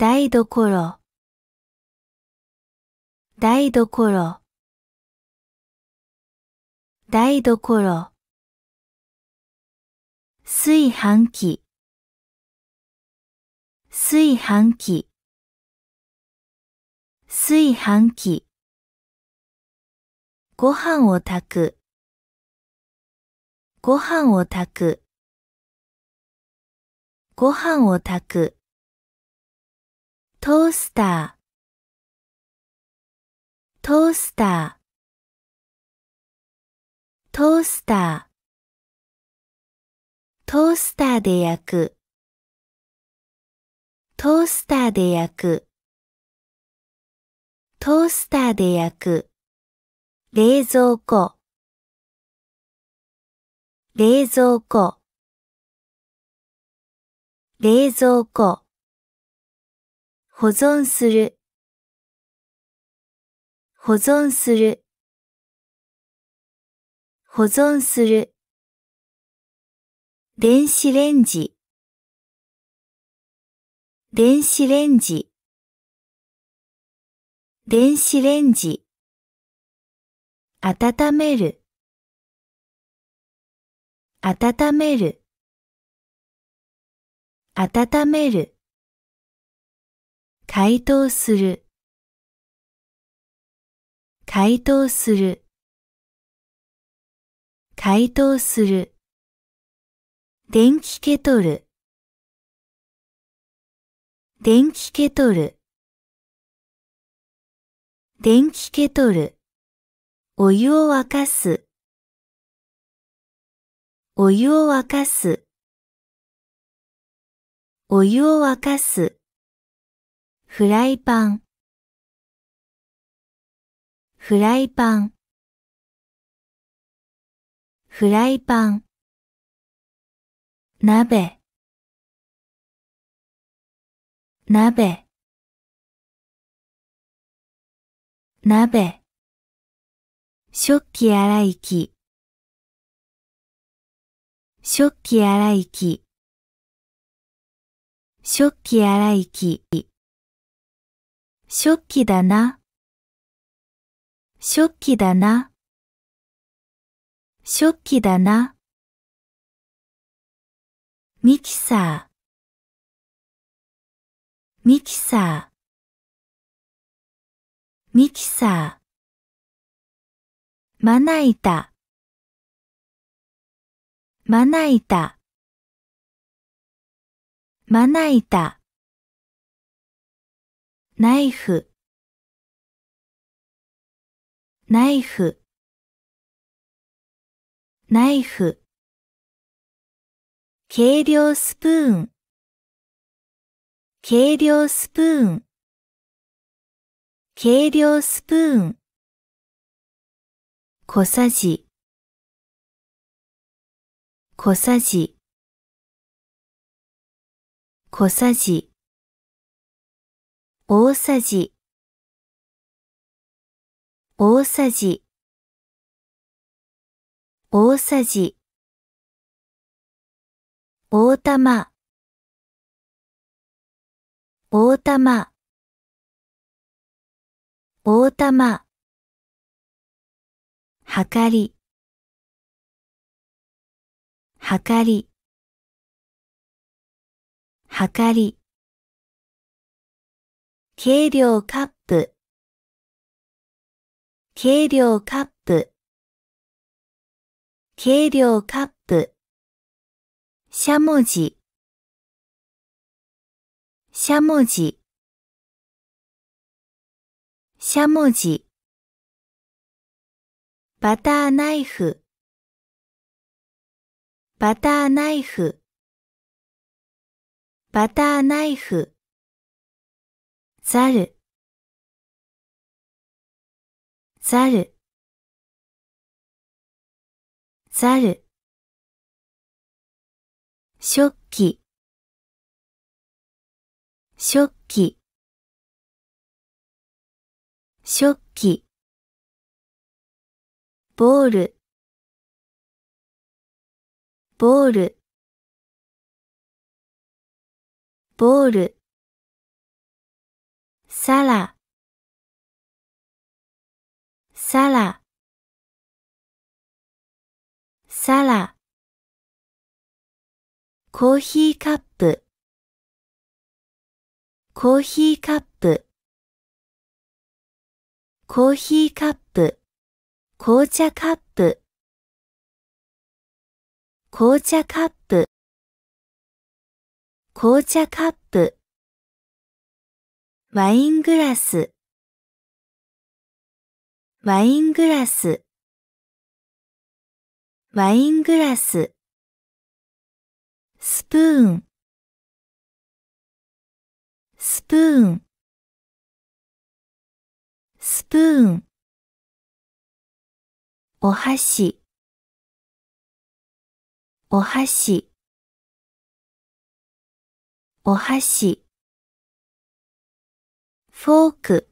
台所台所台所炊飯器炊飯器炊飯器ご飯を炊くご飯を炊くご飯を炊くトースタートースタートースタートースターで焼くトースターで焼くトースターで焼く冷蔵庫冷蔵庫冷蔵庫保存する保存する保存する電子レンジ電子レンジ電子レンジ温める温める温める回答する回答する回答する電気ケトル電気ケトル電気ケトルお湯を沸かすお湯を沸かすお湯を沸かすフライパンフライパンフライパン鍋鍋鍋食器洗い機食器洗い機食器洗い機ショッキだな。ショッキだな。ショッキだな。ミキサー。ミキサー。ミキサー。まな板。まな板。まな板。ナイフ、ナイフ、ナイフ。軽量スプーン、軽量スプーン、軽量スプーン。小さじ、小さじ、小さじ。大さじ大さじ大さじ大玉大玉大玉はかりはかりはかり軽量カップ軽量カップ軽量カップしゃもじしゃもじしゃもじバターナイフバターナイフバターナイフざるざるざる食器食器食器ボールボールボールさら、さら、さら。コーヒーカップ、コーヒーカップ、コーヒーカップ、紅茶カップ、紅茶カップ、紅茶カップ。ワイングラス、ワイングラス、ワイングラス、スプーン、スプーン、スプーン、お箸、お箸、お箸。フォーク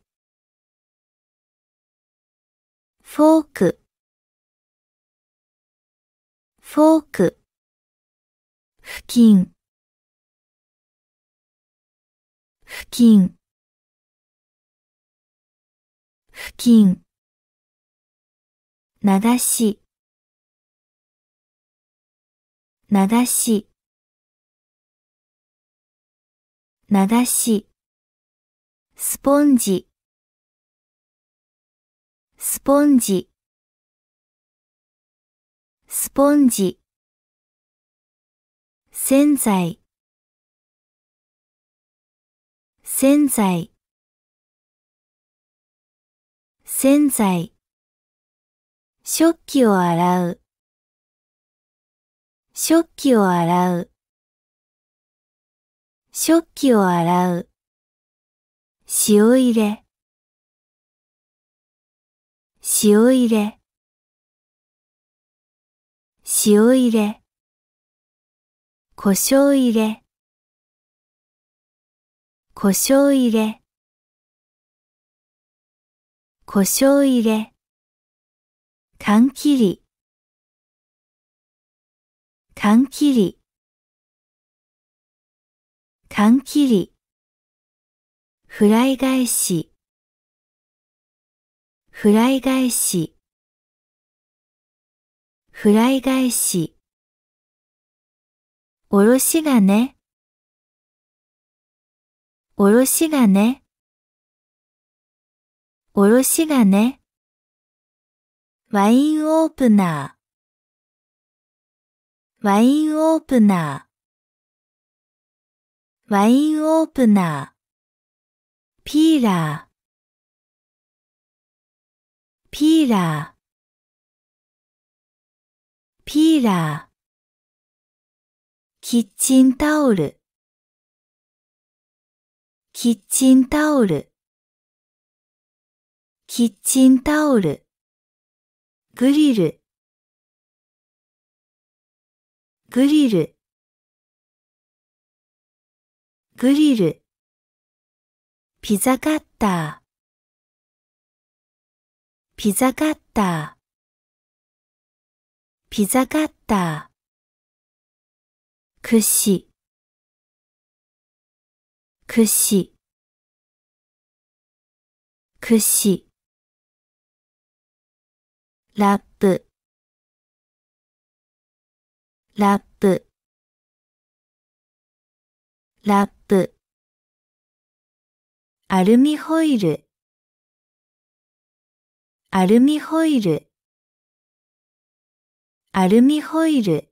フォークフォーク付近付近付近流し流し流しスポンジスポンジスポンジ洗剤洗剤洗剤食器を洗う食器を洗う食器を洗う塩入れ塩入れ塩入れ胡椒入れ胡椒入れ胡椒入れ缶切り缶切り缶切りフライ返し、フライ返し、フライ返し。おろし金、おろし金、おろし金。ワインオープナー、ワインオープナー、ワインオープナー。ピーラーピーラーピーラーキッチンタオルキッチンタオルキッチンタオルグリルグリルグリルピザカッターピザカッターピザカッターし、くし。ラップラップラッアルミホイルアルミホイルアルミホイル